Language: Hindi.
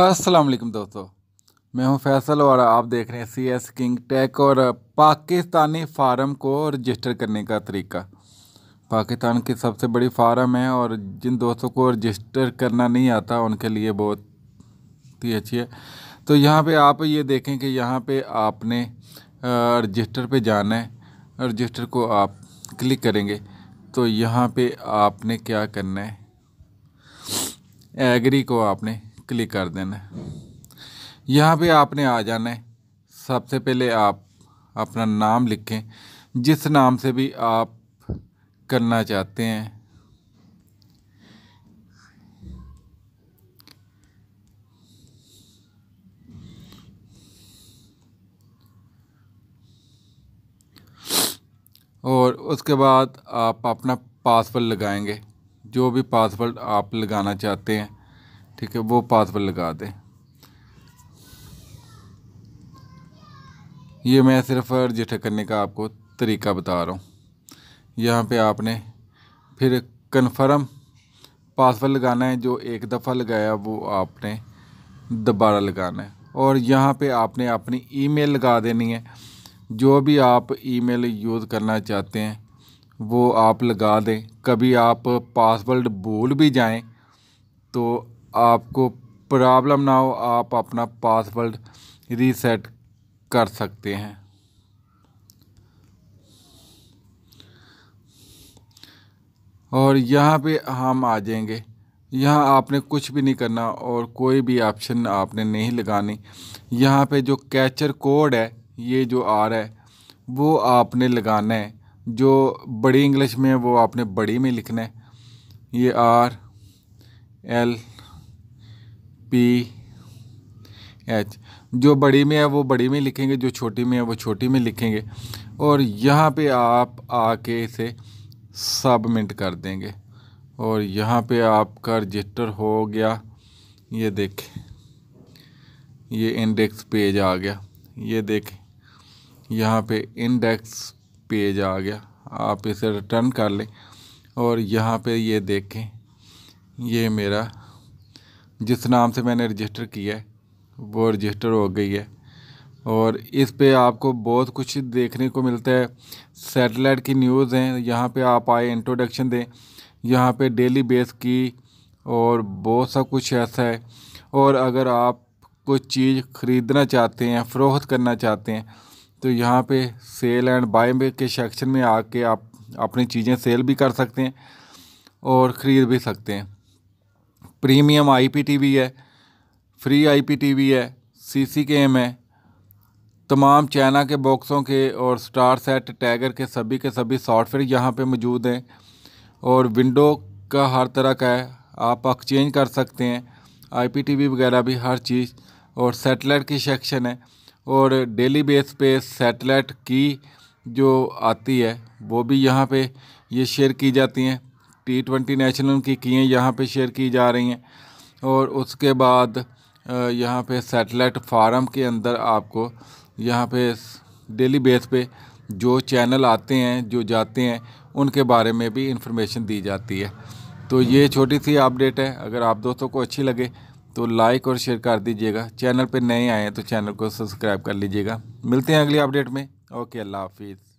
अस्सलाम वालेकुम दोस्तों मैं हूं फैसल और आप देख रहे हैं सी एस किंग टेक और पाकिस्तानी फार्म को रजिस्टर करने का तरीका पाकिस्तान की सबसे बड़ी फार्म है और जिन दोस्तों को रजिस्टर करना नहीं आता उनके लिए बहुत ही अच्छी है तो यहाँ पे आप ये देखें कि यहाँ पे आपने रजिस्टर पे जाना है रजिस्टर को आप क्लिक करेंगे तो यहाँ पर आपने क्या करना है एग्री को आपने क्लिक कर देना है यहाँ पे आपने आ जाना है सबसे पहले आप अपना नाम लिखें जिस नाम से भी आप करना चाहते हैं और उसके बाद आप अपना पासवर्ड लगाएंगे जो भी पासवर्ड आप लगाना चाहते हैं ठीक है वो पाथ पर लगा दें ये मैं सिर्फ रजिस्टर करने का आपको तरीका बता रहा हूँ यहाँ पे आपने फिर कन्फर्म पासवर्ड लगाना है जो एक दफ़ा लगाया वो आपने दोबारा लगाना है और यहाँ पे आपने अपनी ईमेल लगा देनी है जो भी आप ईमेल यूज़ करना चाहते हैं वो आप लगा दें कभी आप पासवर्ड भूल भी जाएं तो आपको प्रॉब्लम ना हो आप अपना पासवर्ड रीसेट कर सकते हैं और यहाँ पे हम आ जाएंगे यहाँ आपने कुछ भी नहीं करना और कोई भी ऑप्शन आपने नहीं लगानी यहाँ पे जो कैचर कोड है ये जो आ रहा है वो आपने लगाना है जो बड़ी इंग्लिश में है वो आपने बड़ी में लिखना है ये आर एल पी एच जो बड़ी में है वो बड़ी में लिखेंगे जो छोटी में है वो छोटी में लिखेंगे और यहाँ पे आप आके इसे सबमिट कर देंगे और यहाँ पे आपका रजिस्टर हो गया ये देखें ये इंडेक्स पेज आ गया ये देखें यहाँ पे इंडेक्स पेज आ गया आप इसे रिटर्न कर लें और यहाँ पे ये देखें ये मेरा जिस नाम से मैंने रजिस्टर किया है वो रजिस्टर हो गई है और इस पे आपको बहुत कुछ देखने को मिलता है सैटेलाइट की न्यूज़ हैं यहाँ पे आप आए इंट्रोडक्शन दें यहाँ पे डेली बेस की और बहुत सा कुछ ऐसा है और अगर आप कुछ चीज़ ख़रीदना चाहते हैं फ़रोख्त करना चाहते हैं तो यहाँ पे सेल एंड बाय के सेक्शन में आके आप अपनी चीज़ें सेल भी कर सकते हैं और ख़रीद भी सकते हैं प्रीमियम आईपीटीवी है फ्री आईपीटीवी है सी के एम है तमाम चाइना के बॉक्सों के और स्टार सेट टैगर के सभी के सभी सॉफ्टवेयर यहाँ पे मौजूद हैं और विंडो का हर तरह का है आप एक्सचेंज कर सकते हैं आईपीटीवी वगैरह भी हर चीज़ और सेटेलाइट की सेक्शन है और डेली बेस पे सेटेलाइट की जो आती है वो भी यहाँ पे ये शेयर की जाती हैं टी ट्वेंटी नेशनल की किए यहाँ पे शेयर की जा रही हैं और उसके बाद यहाँ पे सेटेलाइट फार्म के अंदर आपको यहाँ पे डेली बेस पे जो चैनल आते हैं जो जाते हैं उनके बारे में भी इंफॉर्मेशन दी जाती है तो ये छोटी सी अपडेट है अगर आप दोस्तों को अच्छी लगे तो लाइक और शेयर कर दीजिएगा चैनल पे नए आए हैं तो चैनल को सब्सक्राइब कर लीजिएगा मिलते हैं अगली अपडेट में ओके अल्लाह हाफिज़